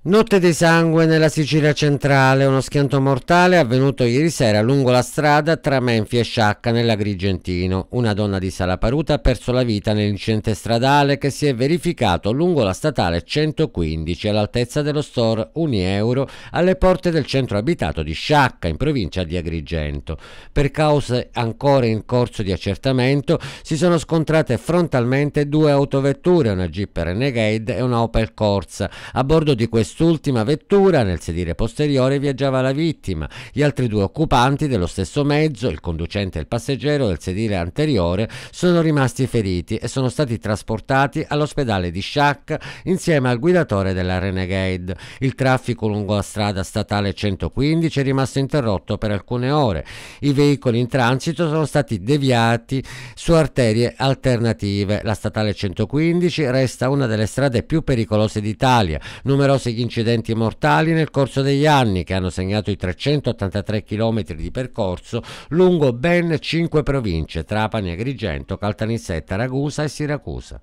Notte di sangue nella Sicilia centrale, uno schianto mortale è avvenuto ieri sera lungo la strada tra Menfi e Sciacca nell'Agrigentino. Una donna di Salaparuta ha perso la vita nell'incidente stradale che si è verificato lungo la statale 115 all'altezza dello store Unieuro alle porte del centro abitato di Sciacca in provincia di Agrigento. Per cause ancora in corso di accertamento si sono scontrate frontalmente due autovetture, una Jeep Renegade e una Opel Corsa. A bordo di questo quest'ultima vettura, nel sedile posteriore, viaggiava la vittima. Gli altri due occupanti dello stesso mezzo, il conducente e il passeggero del sedile anteriore, sono rimasti feriti e sono stati trasportati all'ospedale di Sciacca insieme al guidatore della Renegade. Il traffico lungo la strada statale 115 è rimasto interrotto per alcune ore. I veicoli in transito sono stati deviati su arterie alternative. La statale 115 resta una delle strade più pericolose d'Italia. Numerosi tragici incidenti mortali nel corso degli anni che hanno segnato i 383 km di percorso lungo ben 5 province Trapani, Agrigento, Caltanissetta, Ragusa e Siracusa.